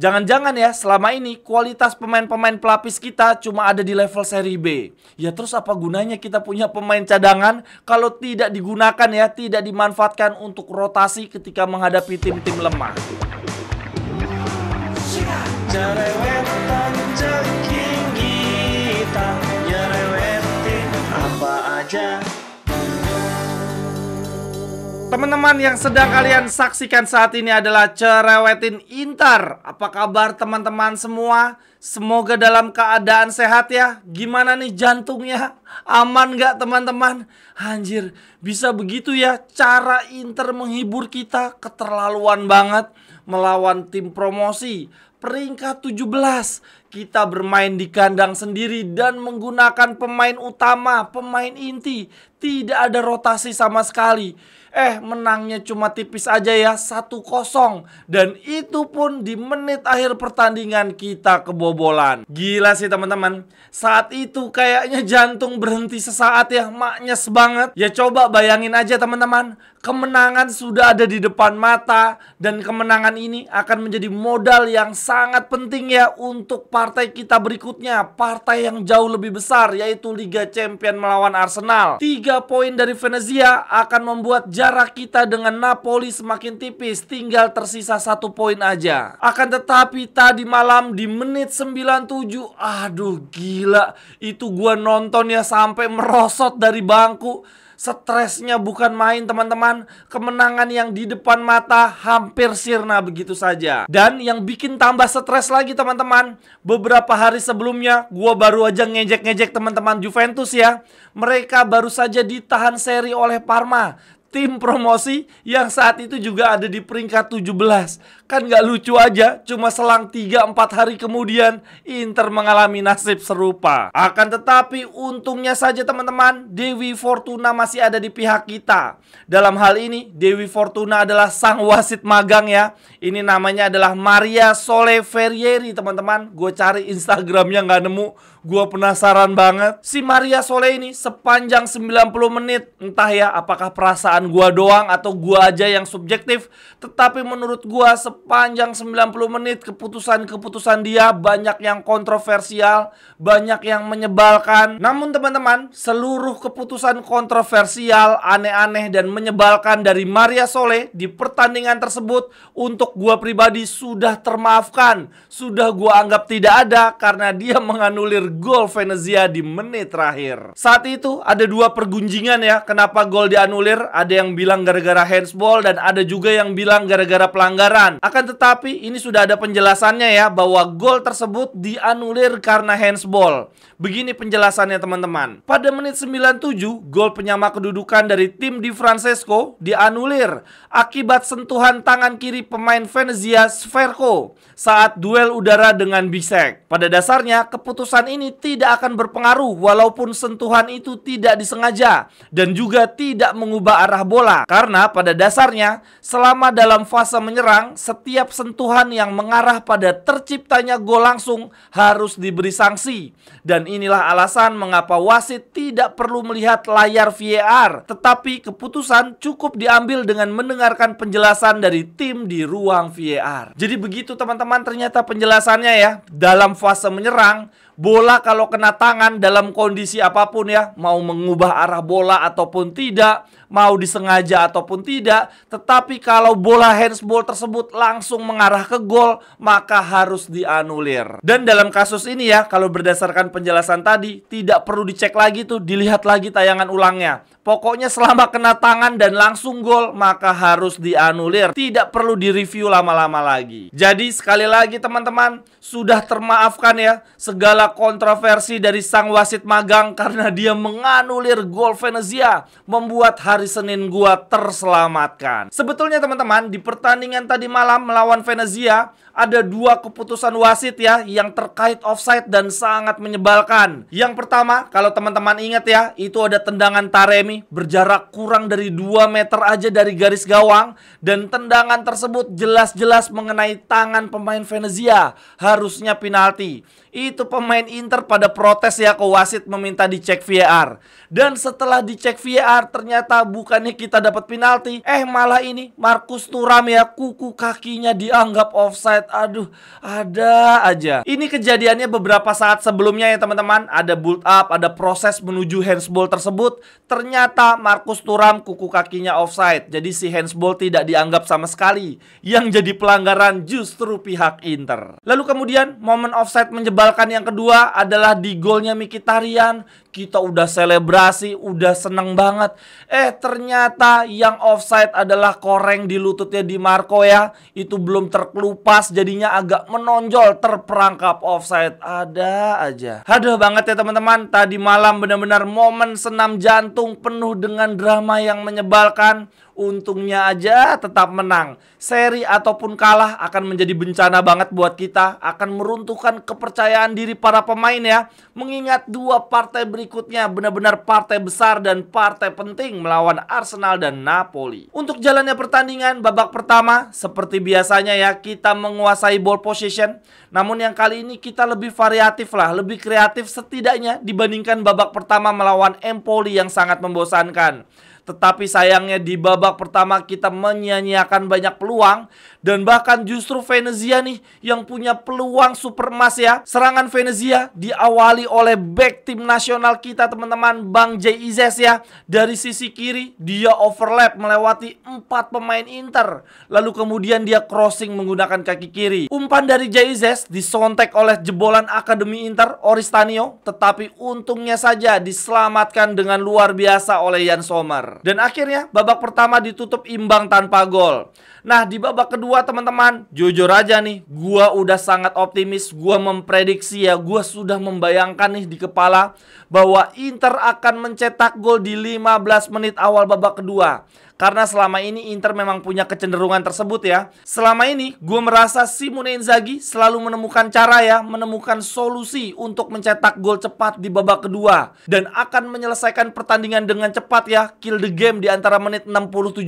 Jangan-jangan ya selama ini kualitas pemain-pemain pelapis kita cuma ada di level seri B. Ya terus apa gunanya kita punya pemain cadangan kalau tidak digunakan ya, tidak dimanfaatkan untuk rotasi ketika menghadapi tim-tim lemah. Apa Teman-teman yang sedang kalian saksikan saat ini adalah Cerewetin Inter. Apa kabar teman-teman semua? Semoga dalam keadaan sehat ya. Gimana nih jantungnya? Aman nggak teman-teman? Anjir, bisa begitu ya cara Inter menghibur kita keterlaluan banget melawan tim promosi. Peringkat 17, kita bermain di kandang sendiri dan menggunakan pemain utama, pemain inti. Tidak ada rotasi sama sekali Eh menangnya cuma tipis aja ya 1-0 Dan itu pun di menit akhir pertandingan kita kebobolan Gila sih teman-teman Saat itu kayaknya jantung berhenti sesaat ya Maknyes banget Ya coba bayangin aja teman-teman kemenangan sudah ada di depan mata dan kemenangan ini akan menjadi modal yang sangat penting ya untuk partai kita berikutnya, partai yang jauh lebih besar yaitu Liga Champion melawan Arsenal. Tiga poin dari Venezia akan membuat jarak kita dengan Napoli semakin tipis, tinggal tersisa satu poin aja. Akan tetapi tadi malam di menit 97, aduh gila, itu gua nonton ya sampai merosot dari bangku. Stresnya bukan main teman-teman. Kemenangan yang di depan mata hampir sirna begitu saja. Dan yang bikin tambah stres lagi teman-teman. Beberapa hari sebelumnya gue baru aja ngejek-ngejek teman-teman Juventus ya. Mereka baru saja ditahan seri oleh Parma tim promosi yang saat itu juga ada di peringkat 17. Kan nggak lucu aja, cuma selang 3-4 hari kemudian Inter mengalami nasib serupa. Akan tetapi untungnya saja teman-teman, Dewi Fortuna masih ada di pihak kita. Dalam hal ini, Dewi Fortuna adalah sang wasit magang ya. Ini namanya adalah Maria Sole Ferrieri teman-teman. Gue cari Instagramnya nggak nemu, gue penasaran banget. Si Maria Sole ini sepanjang 90 menit, entah ya apakah perasaan perasaan gua doang atau gua aja yang subjektif, tetapi menurut gua sepanjang 90 menit keputusan-keputusan dia banyak yang kontroversial, banyak yang menyebalkan. Namun teman-teman, seluruh keputusan kontroversial, aneh-aneh dan menyebalkan dari Maria Sole di pertandingan tersebut untuk gua pribadi sudah termaafkan, sudah gua anggap tidak ada karena dia menganulir gol Venezia di menit terakhir. Saat itu ada dua pergunjingan ya kenapa gol dianulir. Ada ada yang bilang gara-gara handsball dan ada juga yang bilang gara-gara pelanggaran. Akan tetapi ini sudah ada penjelasannya ya bahwa gol tersebut dianulir karena handsball. Begini penjelasannya teman-teman. Pada menit 97, gol penyama kedudukan dari tim di Francesco dianulir akibat sentuhan tangan kiri pemain Venezia Sverko saat duel udara dengan Bisek. Pada dasarnya, keputusan ini tidak akan berpengaruh walaupun sentuhan itu tidak disengaja dan juga tidak mengubah arah bola. Karena pada dasarnya, selama dalam fase menyerang, setiap sentuhan yang mengarah pada terciptanya gol langsung harus diberi sanksi. Dan inilah alasan mengapa wasit tidak perlu melihat layar VAR, tetapi keputusan cukup diambil dengan mendengarkan penjelasan dari tim di ruang VAR. Jadi begitu teman-teman ternyata penjelasannya ya. Dalam fase menyerang, bola kalau kena tangan dalam kondisi apapun ya, mau mengubah arah bola ataupun tidak, mau disengaja ataupun tidak, tetapi kalau bola handsball tersebut langsung mengarah ke gol, maka harus dianulir. Dan dalam kasus ini ya, kalau berdasarkan penjelasan tadi, tidak perlu dicek lagi tuh, dilihat lagi tayangan ulangnya. Pokoknya selama kena tangan dan langsung gol, maka harus dianulir. Tidak perlu direview lama-lama lagi. Jadi sekali lagi teman-teman, sudah termaafkan ya segala kontroversi dari sang wasit magang karena dia menganulir gol Venezia, membuat hari hari Senin gua terselamatkan. Sebetulnya teman-teman, di pertandingan tadi malam melawan Venezia, ada dua keputusan wasit ya yang terkait offside dan sangat menyebalkan. Yang pertama, kalau teman-teman ingat ya, itu ada tendangan Taremi berjarak kurang dari 2 meter aja dari garis gawang dan tendangan tersebut jelas-jelas mengenai tangan pemain Venezia, harusnya penalti. Itu pemain Inter pada protes ya ke wasit meminta dicek VAR. Dan setelah dicek VAR ternyata bukannya kita dapat penalti, eh malah ini Markus Turam ya kuku kakinya dianggap offside. Aduh, ada aja. Ini kejadiannya beberapa saat sebelumnya ya teman-teman. Ada build up, ada proses menuju handsball tersebut. Ternyata Markus Turam kuku kakinya offside. Jadi si handsball tidak dianggap sama sekali. Yang jadi pelanggaran justru pihak Inter. Lalu kemudian momen offside menyebar Menyebalkan yang kedua adalah di golnya Mikitarian kita udah selebrasi, udah seneng banget. Eh ternyata yang offside adalah koreng di lututnya di Marco ya. Itu belum terkelupas jadinya agak menonjol terperangkap offside. Ada aja. Haduh banget ya teman-teman. Tadi malam benar-benar momen senam jantung penuh dengan drama yang menyebalkan. Untungnya aja tetap menang. Seri ataupun kalah akan menjadi bencana banget buat kita. Akan meruntuhkan kepercayaan diri para pemain ya. Mengingat dua partai berikutnya berikutnya benar-benar partai besar dan partai penting melawan Arsenal dan Napoli. Untuk jalannya pertandingan babak pertama seperti biasanya ya kita menguasai ball position. Namun yang kali ini kita lebih variatif lah, lebih kreatif setidaknya dibandingkan babak pertama melawan Empoli yang sangat membosankan. Tetapi sayangnya di babak pertama kita menyanyiakan banyak peluang dan bahkan justru Venezia nih yang punya peluang super emas ya. Serangan Venezia diawali oleh back tim nasional kita teman-teman Bang J Izes ya. Dari sisi kiri dia overlap melewati empat pemain Inter. Lalu kemudian dia crossing menggunakan kaki kiri. Umpan dari J Izes disontek oleh jebolan Akademi Inter Oristanio tetapi untungnya saja diselamatkan dengan luar biasa oleh Yan Sommer. Dan akhirnya babak pertama ditutup imbang tanpa gol. Nah di babak kedua teman-teman Jujur aja nih gue udah sangat optimis gue memprediksi ya gue sudah membayangkan nih di kepala Bahwa Inter akan mencetak gol di 15 menit awal babak kedua karena selama ini Inter memang punya kecenderungan tersebut ya. Selama ini gue merasa Simone Inzaghi selalu menemukan cara ya, menemukan solusi untuk mencetak gol cepat di babak kedua. Dan akan menyelesaikan pertandingan dengan cepat ya, kill the game di antara menit 60-70.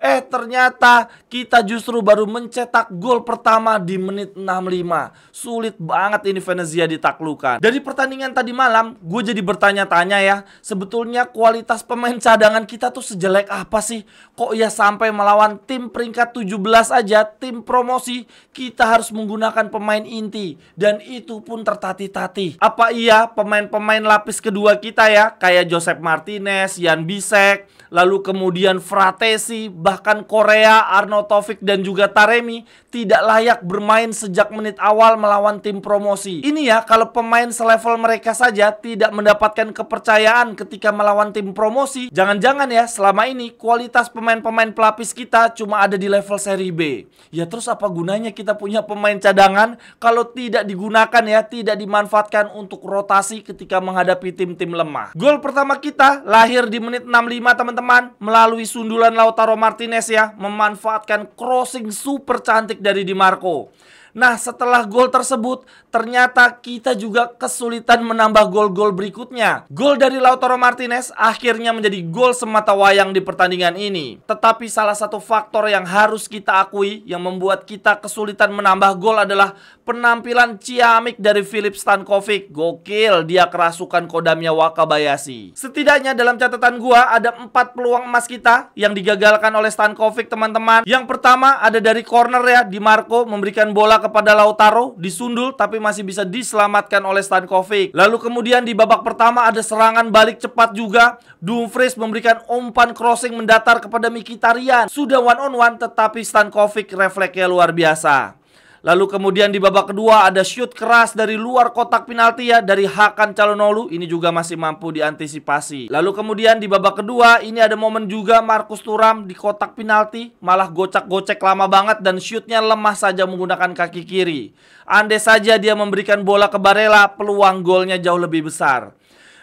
Eh ternyata kita justru baru mencetak gol pertama di menit 65. Sulit banget ini Venezia ditaklukan. Dari pertandingan tadi malam, gue jadi bertanya-tanya ya. Sebetulnya kualitas pemain cadangan kita tuh sejelek apa sih? Kok ya sampai melawan tim peringkat 17 aja, tim promosi, kita harus menggunakan pemain inti. Dan itu pun tertatih-tatih. Apa iya pemain-pemain lapis kedua kita ya? Kayak Joseph Martinez, Yan Bisek, lalu kemudian Fratesi, bahkan Korea, Arno Taufik dan juga Taremi tidak layak bermain sejak menit awal melawan tim promosi. Ini ya kalau pemain selevel mereka saja tidak mendapatkan kepercayaan ketika melawan tim promosi, jangan-jangan ya selama ini kualitas pemain-pemain pelapis kita cuma ada di level seri B. Ya terus apa gunanya kita punya pemain cadangan kalau tidak digunakan ya, tidak dimanfaatkan untuk rotasi ketika menghadapi tim-tim lemah. Gol pertama kita lahir di menit 65 teman-teman teman-teman melalui sundulan Lautaro Martinez ya memanfaatkan crossing super cantik dari Di Marco. Nah, setelah gol tersebut, ternyata kita juga kesulitan menambah gol-gol berikutnya. Gol dari Lautaro Martinez akhirnya menjadi gol semata wayang di pertandingan ini. Tetapi salah satu faktor yang harus kita akui yang membuat kita kesulitan menambah gol adalah penampilan ciamik dari Filip Stankovic. Gokil, dia kerasukan kodamnya Wakabayashi. Setidaknya dalam catatan gua ada empat peluang emas kita yang digagalkan oleh Stankovic, teman-teman. Yang pertama ada dari corner ya, Di Marco memberikan bola kepada Lautaro disundul tapi masih bisa diselamatkan oleh Stankovic. Lalu kemudian di babak pertama ada serangan balik cepat juga. Dumfries memberikan umpan crossing mendatar kepada Mikitarian. Sudah one on one tetapi Stankovic refleksnya luar biasa. Lalu kemudian di babak kedua ada shoot keras dari luar kotak penalti ya dari Hakan Calonolu ini juga masih mampu diantisipasi. Lalu kemudian di babak kedua ini ada momen juga Markus Turam di kotak penalti malah gocak-gocek lama banget dan shootnya lemah saja menggunakan kaki kiri. Andai saja dia memberikan bola ke Barella peluang golnya jauh lebih besar.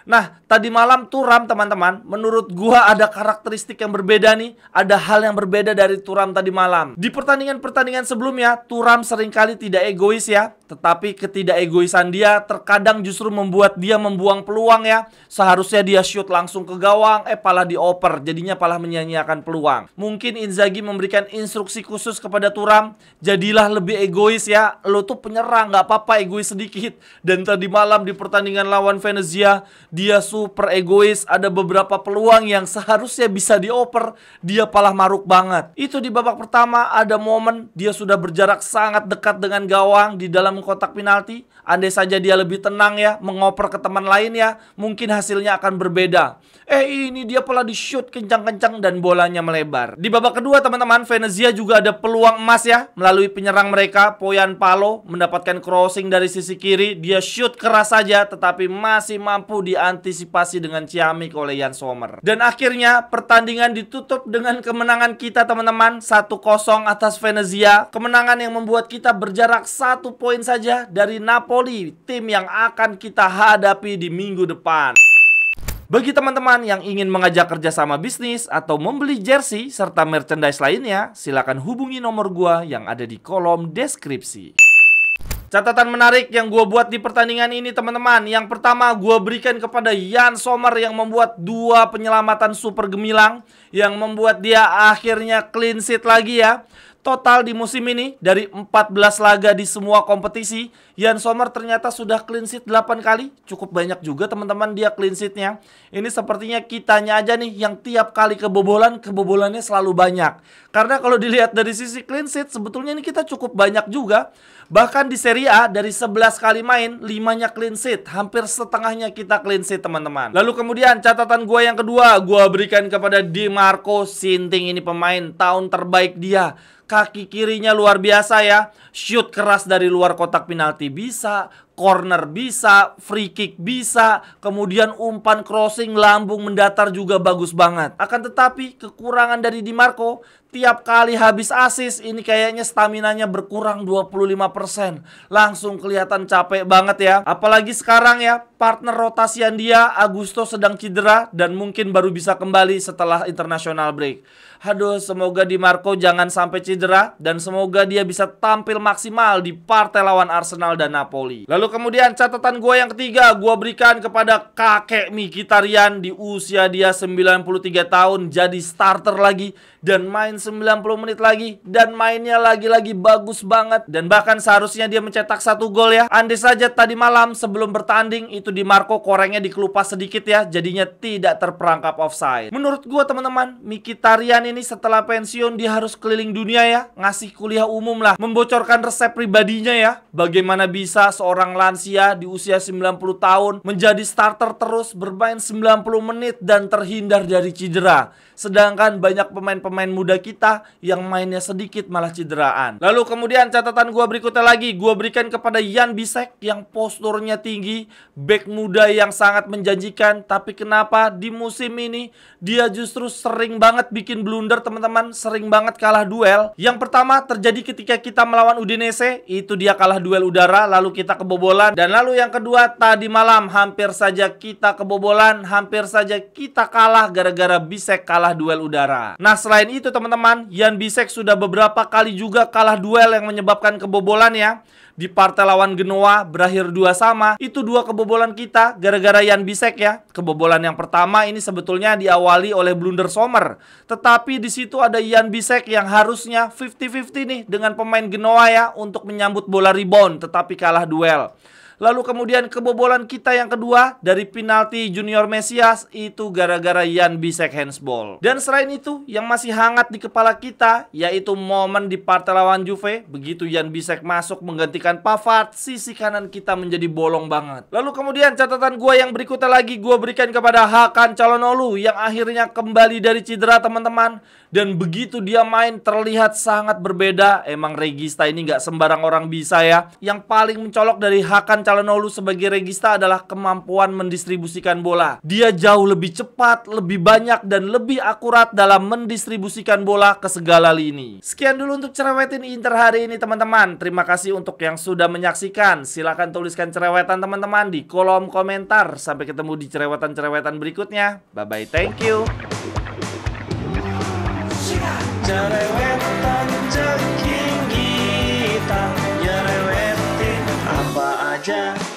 Nah, tadi malam Turam teman-teman, menurut gua ada karakteristik yang berbeda nih, ada hal yang berbeda dari Turam tadi malam. Di pertandingan-pertandingan sebelumnya, Turam seringkali tidak egois ya, tetapi ketidakegoisan dia terkadang justru membuat dia membuang peluang ya. Seharusnya dia shoot langsung ke gawang, eh pala dioper, jadinya pala menyanyiakan peluang. Mungkin Inzaghi memberikan instruksi khusus kepada Turam, jadilah lebih egois ya. Lo tuh penyerang, nggak apa-apa egois sedikit. Dan tadi malam di pertandingan lawan Venezia, dia super egois, ada beberapa peluang yang seharusnya bisa dioper, dia palah maruk banget. Itu di babak pertama ada momen dia sudah berjarak sangat dekat dengan gawang di dalam kotak penalti. Andai saja dia lebih tenang ya, mengoper ke teman lain ya, mungkin hasilnya akan berbeda. Eh ini dia pula di shoot kencang-kencang dan bolanya melebar. Di babak kedua teman-teman, Venezia juga ada peluang emas ya melalui penyerang mereka, Poyan Palo mendapatkan crossing dari sisi kiri, dia shoot keras saja tetapi masih mampu di diantisipasi dengan Ciamik oleh Yan Sommer. Dan akhirnya pertandingan ditutup dengan kemenangan kita teman-teman 1-0 atas Venezia. Kemenangan yang membuat kita berjarak satu poin saja dari Napoli, tim yang akan kita hadapi di minggu depan. Bagi teman-teman yang ingin mengajak kerjasama bisnis atau membeli jersey serta merchandise lainnya, silakan hubungi nomor gua yang ada di kolom deskripsi. Catatan menarik yang gue buat di pertandingan ini teman-teman Yang pertama gue berikan kepada Jan Sommer yang membuat dua penyelamatan super gemilang Yang membuat dia akhirnya clean sheet lagi ya Total di musim ini dari 14 laga di semua kompetisi, Yan Sommer ternyata sudah clean sheet 8 kali. Cukup banyak juga teman-teman dia clean sheetnya. Ini sepertinya kitanya aja nih yang tiap kali kebobolan, kebobolannya selalu banyak. Karena kalau dilihat dari sisi clean sheet, sebetulnya ini kita cukup banyak juga. Bahkan di Serie A dari 11 kali main, 5-nya clean sheet. Hampir setengahnya kita clean sheet teman-teman. Lalu kemudian catatan gue yang kedua, gue berikan kepada Di Marco Sinting ini pemain tahun terbaik dia kaki kirinya luar biasa ya. Shoot keras dari luar kotak penalti bisa, corner bisa, free kick bisa, kemudian umpan crossing lambung mendatar juga bagus banget. Akan tetapi kekurangan dari Di Marco tiap kali habis asis ini kayaknya staminanya berkurang 25%. Langsung kelihatan capek banget ya. Apalagi sekarang ya, partner rotasian dia Agusto sedang cedera dan mungkin baru bisa kembali setelah international break. Aduh, semoga Di Marco jangan sampai cedera dan semoga dia bisa tampil maksimal di partai lawan Arsenal dan Napoli. Lalu Lalu kemudian catatan gue yang ketiga gue berikan kepada kakek Mikitarian di usia dia 93 tahun jadi starter lagi dan main 90 menit lagi dan mainnya lagi-lagi bagus banget dan bahkan seharusnya dia mencetak satu gol ya. Andai saja tadi malam sebelum bertanding itu di Marco korengnya dikelupas sedikit ya jadinya tidak terperangkap offside. Menurut gue teman-teman Mikitarian ini setelah pensiun dia harus keliling dunia ya ngasih kuliah umum lah membocorkan resep pribadinya ya bagaimana bisa seorang lansia di usia 90 tahun menjadi starter terus bermain 90 menit dan terhindar dari cedera. Sedangkan banyak pemain-pemain muda kita yang mainnya sedikit malah cederaan. Lalu kemudian catatan gua berikutnya lagi, gua berikan kepada Yan Bisek yang posturnya tinggi, back muda yang sangat menjanjikan, tapi kenapa di musim ini dia justru sering banget bikin blunder teman-teman, sering banget kalah duel. Yang pertama terjadi ketika kita melawan Udinese, itu dia kalah duel udara lalu kita kebobolan kebobolan. Dan lalu yang kedua, tadi malam hampir saja kita kebobolan, hampir saja kita kalah gara-gara Bisek kalah duel udara. Nah, selain itu teman-teman, Yan Bisek sudah beberapa kali juga kalah duel yang menyebabkan kebobolan ya. Di partai lawan Genoa berakhir dua sama. Itu dua kebobolan kita gara-gara Yan Bisek ya. Kebobolan yang pertama ini sebetulnya diawali oleh blunder Sommer. Tetapi di situ ada Yan Bisek yang harusnya 50-50 nih dengan pemain Genoa ya untuk menyambut bola rebound tetapi kalah duel. Lalu kemudian kebobolan kita yang kedua dari penalti Junior Mesias itu gara-gara Yan Bisek handsball. Dan selain itu yang masih hangat di kepala kita yaitu momen di partai lawan Juve begitu Yan Bisek masuk menggantikan Pavard sisi kanan kita menjadi bolong banget. Lalu kemudian catatan gue yang berikutnya lagi gue berikan kepada Hakan Calonolu yang akhirnya kembali dari cedera teman-teman dan begitu dia main terlihat sangat berbeda. Emang Regista ini nggak sembarang orang bisa ya. Yang paling mencolok dari Hakan Calhanoglu sebagai regista adalah kemampuan mendistribusikan bola. Dia jauh lebih cepat, lebih banyak, dan lebih akurat dalam mendistribusikan bola ke segala lini. Sekian dulu untuk cerewetin Inter hari ini teman-teman. Terima kasih untuk yang sudah menyaksikan. Silahkan tuliskan cerewetan teman-teman di kolom komentar. Sampai ketemu di cerewetan-cerewetan berikutnya. Bye-bye, thank you. Cerewetan, cerewetan. Yeah.